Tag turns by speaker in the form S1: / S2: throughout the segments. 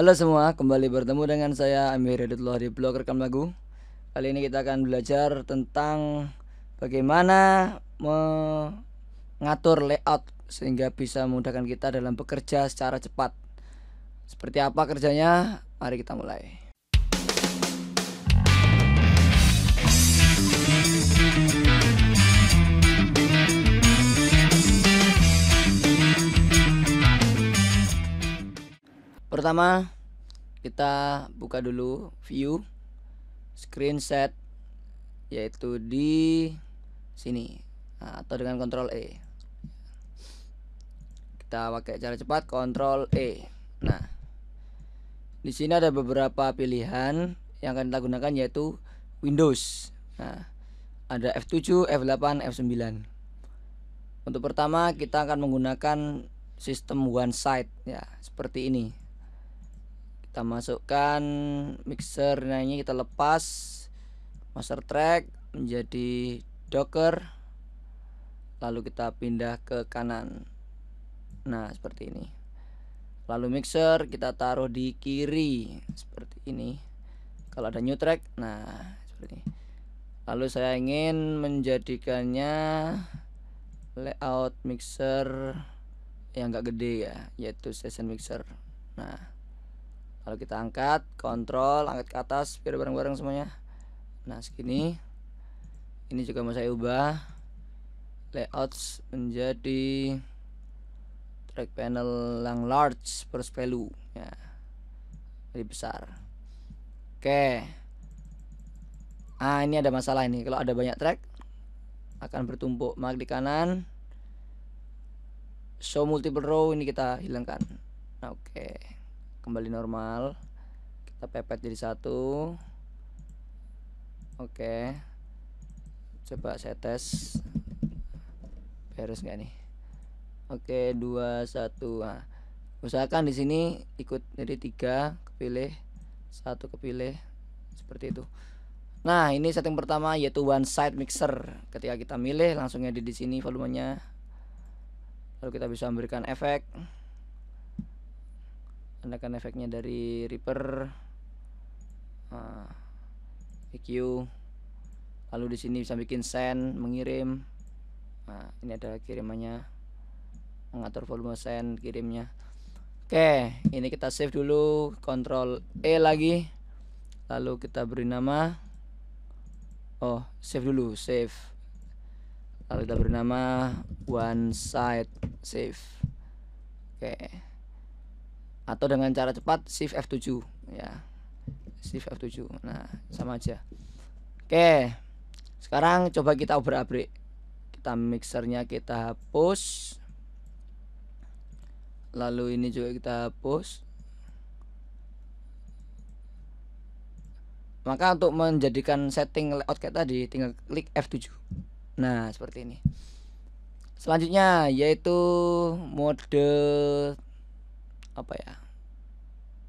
S1: Halo semua, kembali bertemu dengan saya Amir Hidayatullah di blog Rekam Lagu Kali ini kita akan belajar tentang bagaimana mengatur layout Sehingga bisa memudahkan kita dalam bekerja secara cepat Seperti apa kerjanya? Mari kita mulai Pertama, kita buka dulu view screen set yaitu di sini nah, atau dengan kontrol E. Kita pakai cara cepat kontrol E. Nah, di sini ada beberapa pilihan yang akan kita gunakan yaitu Windows. Nah, ada F7, F8, F9. Untuk pertama kita akan menggunakan sistem one side ya, seperti ini kita masukkan mixer nah ini kita lepas master track menjadi docker lalu kita pindah ke kanan nah seperti ini lalu mixer kita taruh di kiri seperti ini kalau ada new track nah seperti ini lalu saya ingin menjadikannya layout mixer yang enggak gede ya yaitu session mixer nah lalu kita angkat kontrol angkat ke atas biar bareng-bareng semuanya nah segini ini juga mau saya ubah layout menjadi track panel yang large plus value ya jadi besar oke ah ini ada masalah ini kalau ada banyak track akan bertumpuk mag di kanan show multiple row ini kita hilangkan nah, oke okay kembali normal kita pepet jadi satu oke coba saya tes beres nggak nih oke dua satu nah, usahakan di sini ikut jadi tiga kepilih satu kepilih seperti itu nah ini setting pertama yaitu one side mixer ketika kita milih langsungnya di di sini volumenya lalu kita bisa memberikan efek ledakan efeknya dari Reaper uh, eh, EQ lalu di sini bisa bikin send mengirim nah, ini adalah kirimannya mengatur volume send kirimnya oke ini kita save dulu Control E lagi lalu kita beri nama oh save dulu save lalu kita beri nama one side save oke okay atau dengan cara cepat shift F7 ya shift F7 nah sama aja oke sekarang coba kita obrak abrik kita mixernya kita hapus lalu ini juga kita hapus maka untuk menjadikan setting layout kayak tadi tinggal klik F7 nah seperti ini selanjutnya yaitu mode apa ya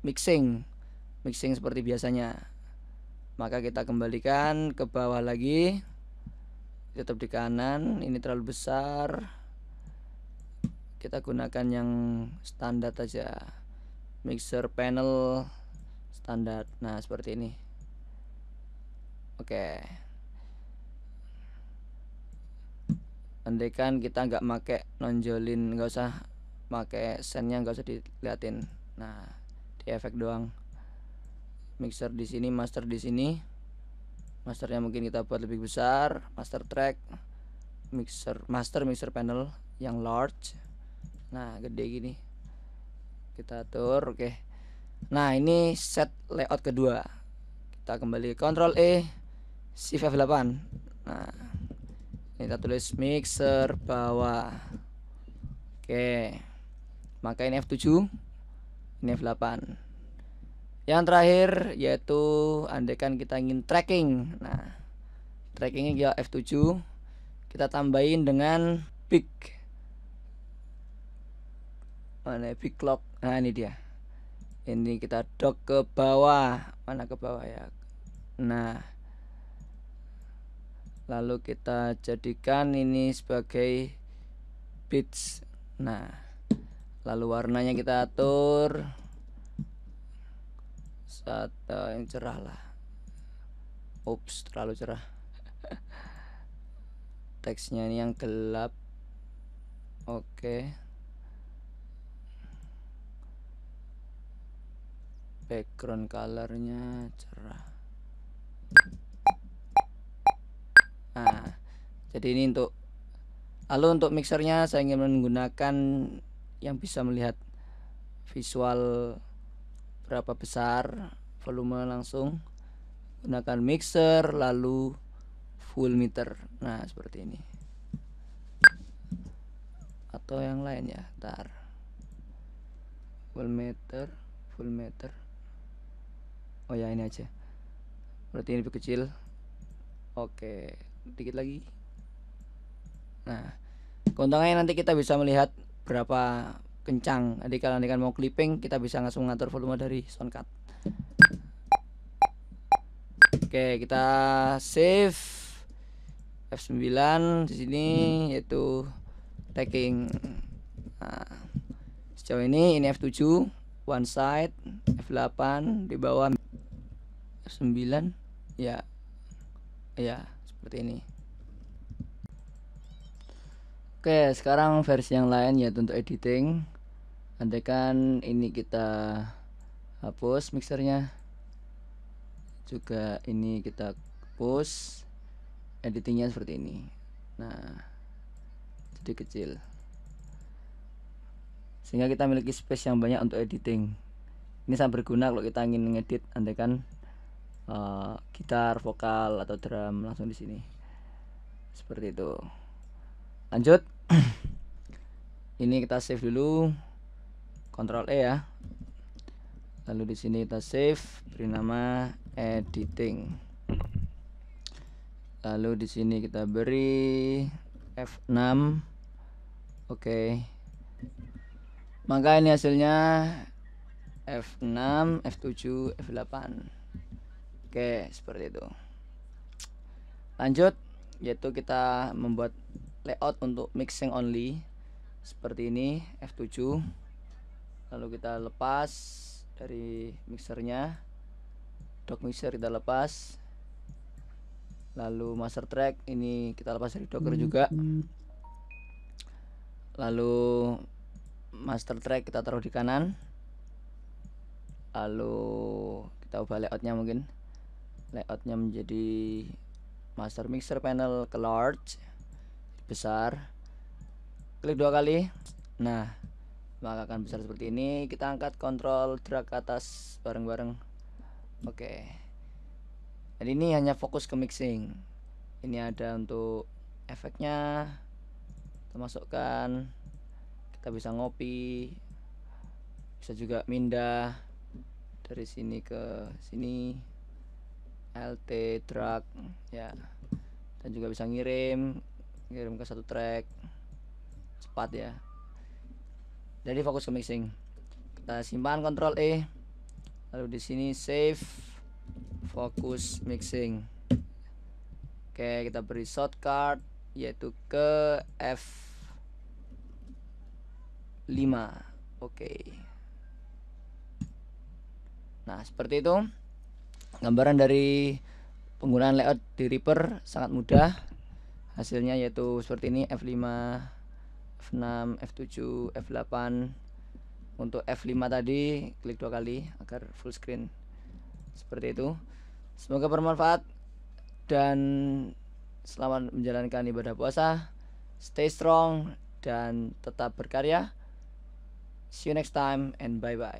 S1: mixing mixing seperti biasanya maka kita kembalikan ke bawah lagi tetap di kanan ini terlalu besar kita gunakan yang standar aja mixer panel standar nah seperti ini oke andaikan kita nggak make nonjolin nggak usah pakai sennya nggak usah diliatin nah di efek doang mixer di sini master di sini masternya mungkin kita buat lebih besar master track mixer master mixer panel yang large nah gede gini kita atur oke okay. nah ini set layout kedua kita kembali control E shift F8 nah kita tulis mixer bawah oke okay maka ini F7 ini F8 yang terakhir yaitu andaikan kita ingin tracking nah trackingnya ya F7 kita tambahin dengan big mana ya? big clock nah ini dia ini kita dock ke bawah mana ke bawah ya nah lalu kita jadikan ini sebagai bits nah lalu warnanya kita atur saat yang cerah lah ups terlalu cerah teksnya ini yang gelap oke okay. background colornya cerah nah jadi ini untuk lalu untuk mixernya saya ingin menggunakan yang bisa melihat visual berapa besar volume langsung gunakan mixer lalu full meter nah seperti ini atau yang lain ya tar full meter full meter oh ya ini aja berarti ini lebih kecil oke sedikit lagi nah keuntungannya nanti kita bisa melihat berapa kencang. Jadi kalau kan mau clipping kita bisa langsung ngatur volume dari sound card Oke, kita save F9 di sini yaitu taking. Nah, sejauh ini ini F7 one side, F8 di bawah F9 ya ya seperti ini. Oke, sekarang versi yang lain ya untuk editing. Andaikan ini kita hapus mixernya. Juga ini kita hapus editingnya seperti ini. Nah, jadi kecil. Sehingga kita memiliki space yang banyak untuk editing. Ini sangat berguna kalau kita ingin ngedit andaikan uh, eh, gitar, vokal atau drum langsung di sini. Seperti itu. Lanjut ini kita save dulu Ctrl E ya lalu di sini kita save beri nama editing lalu di sini kita beri F6 oke okay. maka ini hasilnya F6 F7 F8 oke okay, seperti itu lanjut yaitu kita membuat layout untuk mixing only seperti ini F7 lalu kita lepas dari mixernya dock mixer kita lepas lalu master track ini kita lepas dari docker hmm, juga hmm. lalu master track kita taruh di kanan lalu kita ubah layoutnya mungkin layoutnya menjadi master mixer panel ke large besar klik dua kali nah maka akan besar seperti ini kita angkat kontrol drag ke atas bareng-bareng oke okay. ini hanya fokus ke mixing ini ada untuk efeknya kita masukkan kita bisa ngopi bisa juga mindah dari sini ke sini LT drag ya dan juga bisa ngirim kirim ke satu track cepat ya jadi fokus ke mixing kita simpan kontrol E lalu di sini save fokus mixing oke kita beri shortcut yaitu ke F5 oke nah seperti itu gambaran dari penggunaan layout di Reaper sangat mudah hasilnya yaitu seperti ini F5 F6 F7 F8 untuk F5 tadi klik dua kali agar full screen seperti itu semoga bermanfaat dan selamat menjalankan ibadah puasa stay strong dan tetap berkarya see you next time and bye bye